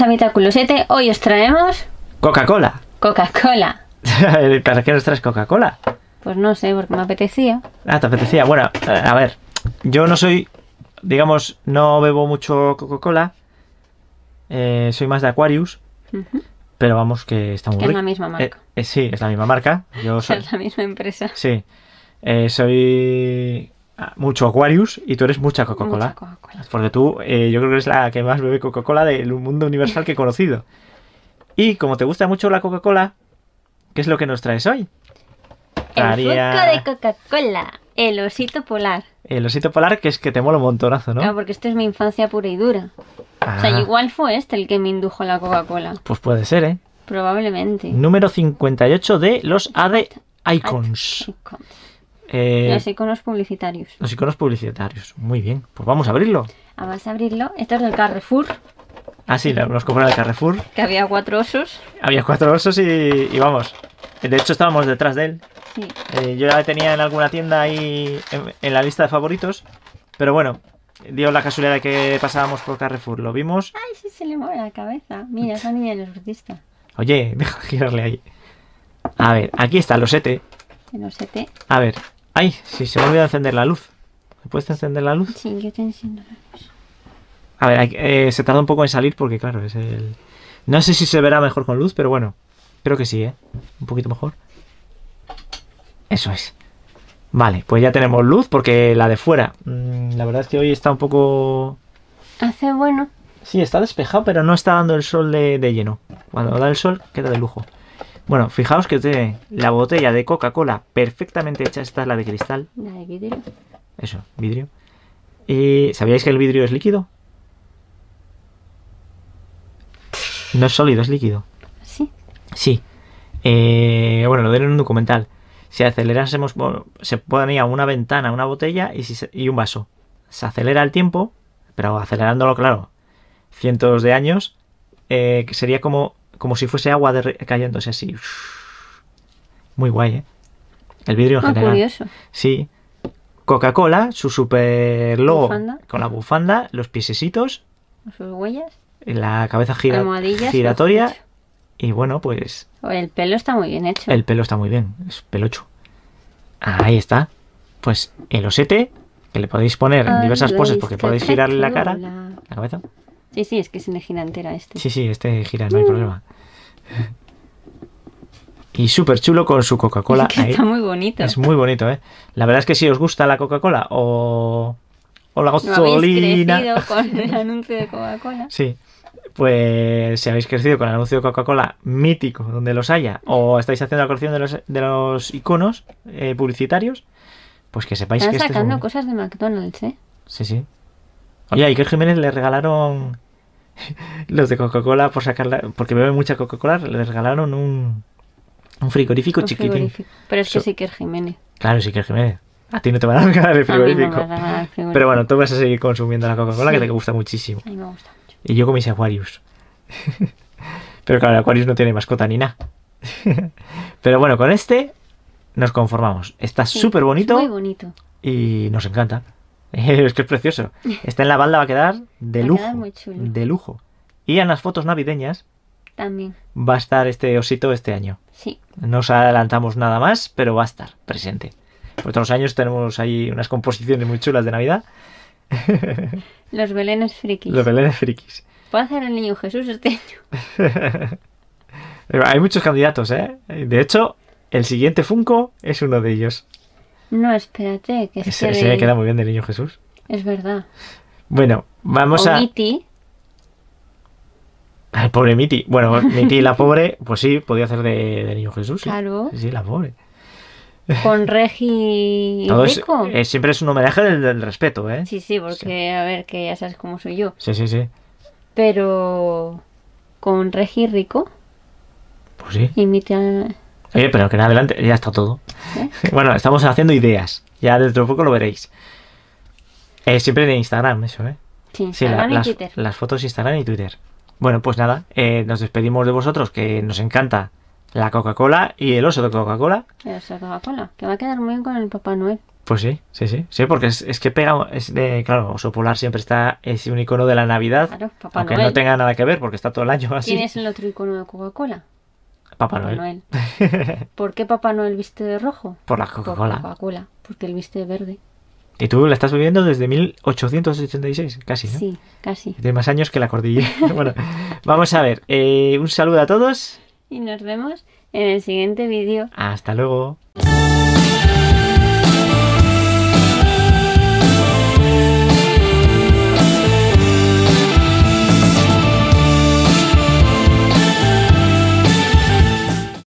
Habitáculo 7. Hoy os traemos. Coca-Cola. Coca-Cola. ¿Para qué nos traes Coca-Cola? Pues no sé, porque me apetecía. Ah, te apetecía. Bueno, eh, a ver. Yo no soy. Digamos, no bebo mucho Coca-Cola. Eh, soy más de Aquarius. Pero vamos, que está muy bien. Es la misma eh, marca. sí, es la misma marca. Yo soy... la misma empresa. Sí. soy mucho Aquarius y tú eres mucha Coca-Cola. porque tú, eh, yo creo que eres la que más bebe Coca-Cola del mundo universal que he conocido. Y como te gusta mucho la Coca-Cola, ¿qué es lo que nos traes hoy? El foco de Coca-Cola, el osito polar. El osito polar, que es que te mola un montonazo, ¿no? Claro, porque esto es mi infancia pura y dura. O sea, ah. igual fue este el que me indujo la Coca-Cola. Pues puede ser, ¿eh? Probablemente. Número 58 de los AD Icons. Eh, los iconos publicitarios. Los iconos publicitarios. Muy bien. Pues vamos a abrirlo. Ah, vamos a abrirlo. Esto es del Carrefour. Ah, sí, nos compró el Carrefour. Que había cuatro osos. Había cuatro osos y, vamos. De hecho, estábamos detrás de él. Sí. Eh, yo ya tenía en alguna tienda ahí en, la lista de favoritos. Pero bueno, dio la casualidad de que pasábamos por Carrefour. Lo vimos. Ay, sí, se le mueve la cabeza. Mira, esa niña es artista. Oye, deja girarle ahí. A ver, aquí está el osete. El osete. A ver, Ay, si se me olvidó encender la luz. ¿Me puedes encender la luz? Sí, yo te enciendo la luz. A ver, eh, se tarda un poco en salir porque, claro, es el... No sé si se verá mejor con luz, pero bueno. Creo que sí, ¿eh? Un poquito mejor. Eso es. Vale, pues ya tenemos luz porque la de fuera. Mm, la verdad es que hoy está un poco... Hace bueno. Sí, está despejado, pero no está dando el sol de lleno. Cuando da el sol, queda de lujo. Bueno, fijaos que la botella de Coca-Cola perfectamente hecha. Esta es la de cristal. La de vidrio. Eso, vidrio. ¿Y sabíais que el vidrio es líquido? No es sólido, es líquido. Sí. Sí. Eh, bueno, lo dieron en un documental. Si acelerásemos, se ponía una ventana, una botella y, un vaso. Se acelera el tiempo, pero acelerándolo, claro, cientos de años, eh, que sería como como si fuese agua de, cayéndose así. Muy guay, ¿eh? El vidrio en ah, general. curioso. Sí. Coca-Cola, su super logo con la bufanda, los piececitos. Sus huellas. La cabeza gira, giratoria. Y bueno, pues. El pelo está muy bien hecho. El pelo está muy bien, es pelocho. Ahí está. Pues el osete, que le podéis poner en ah, diversas poses porque podéis girarle la cara, la cabeza. Sí, sí, es que se le gira entera este. Sí, sí, este gira, no hay mm. problema. Y súper chulo con su Coca-Cola. está muy bonito. Es muy bonito, ¿eh? La verdad es que si os gusta la Coca-Cola o, o la gasolina... No con el anuncio de Coca-Cola. Sí. Pues si habéis crecido con el anuncio de Coca-Cola mítico, donde los haya, o estáis haciendo la colección de los, iconos eh, publicitarios, pues que sepáis que... Están sacando cosas de McDonald's, ¿eh? Sí, sí. Oye, a Iker Jiménez le regalaron los de Coca-Cola por sacarla, porque beben mucha Coca-Cola, le regalaron un, frigorífico chiquitín. Pero es que sí Jiménez. Claro, sí que Jiménez. Ah. A ti no te van a regalar el frigorífico. Pero bueno, tú vas a seguir consumiendo la Coca-Cola que te gusta muchísimo. A mí me gusta mucho. Y yo con mis Aquarius. Pero claro, el Aquarius no tiene mascota ni nada. Pero bueno, con este nos conformamos. Está súper bonito. muy bonito. Y nos encanta. es que es precioso. Está en la balda, va a quedar de lujo. De lujo. Y en las fotos navideñas. También. Va a estar este osito este año. Sí. No os adelantamos nada más, pero va a estar presente. Por todos los años tenemos ahí unas composiciones muy chulas de Navidad. Los belenes frikis. Los belenes frikis. ¿Puedo hacer el niño Jesús este año? Hay muchos candidatos, ¿eh? De hecho, el siguiente Funko es uno de ellos. No, espérate. Que es, Se queda muy bien del niño Jesús. Es verdad. Bueno, vamos o a. Miti. Al pobre Miti. Bueno, Miti, la pobre, pues sí, podía hacer de, niño Jesús. Claro. Sí, la pobre. Con Regi Rico. Eh, siempre es un homenaje del, respeto, ¿eh? Sí, sí, porque, a ver, que ya sabes cómo soy yo. Sí, sí, sí. Pero. Con Regi Rico. Pues sí. Y Miti... Ah, pero que nada, adelante ya está todo. ¿Eh? Bueno, estamos haciendo ideas. Ya dentro de poco lo veréis. Eh, siempre en Instagram, eso, ¿eh? Sí, Instagram las, Twitter. Las fotos Instagram y Twitter. Bueno, pues nada, eh, nos despedimos de vosotros, que nos encanta la Coca-Cola y el oso de Coca-Cola. El oso de Coca-Cola, que va a quedar muy bien con el Papá Noel. Pues sí, sí, sí. Sí, porque es, que pega. Es de, claro, Oso Polar siempre está. Es un icono de la Navidad. Claro, Papá aunque no tenga nada que ver porque está todo el año así. ¿Quién es el otro icono de Coca-Cola? Papá Noel. ¿Por qué Papá Noel viste de rojo? Por la Coca-Cola. porque él viste de verde. Y tú la estás viviendo desde 1886, casi, ¿no? Sí, casi. De más años que la cordillera. bueno, vamos a ver. Eh, un saludo a todos. Y nos vemos en el siguiente vídeo. Hasta luego.